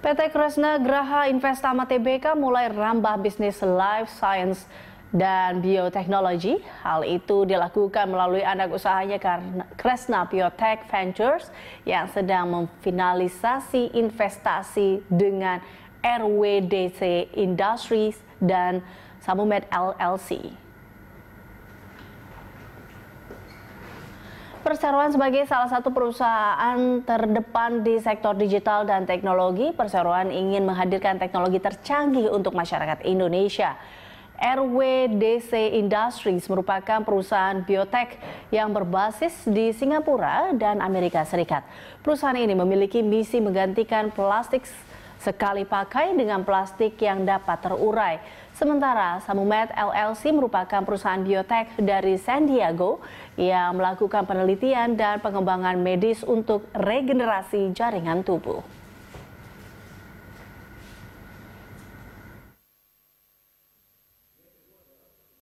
PT Kresna Graha Investama Tbk mulai rambah bisnis life science dan bioteknologi. Hal itu dilakukan melalui anak usahanya Kresna Biotech Ventures yang sedang memfinalisasi investasi dengan RWDC Industries dan Samumed LLC. Perseroan sebagai salah satu perusahaan terdepan di sektor digital dan teknologi, perseroan ingin menghadirkan teknologi tercanggih untuk masyarakat Indonesia. RWDC Industries merupakan perusahaan biotek yang berbasis di Singapura dan Amerika Serikat. Perusahaan ini memiliki misi menggantikan plastik sekali pakai dengan plastik yang dapat terurai. Sementara Samumed LLC merupakan perusahaan biotek dari San Diego yang melakukan penelitian dan pengembangan medis untuk regenerasi jaringan tubuh.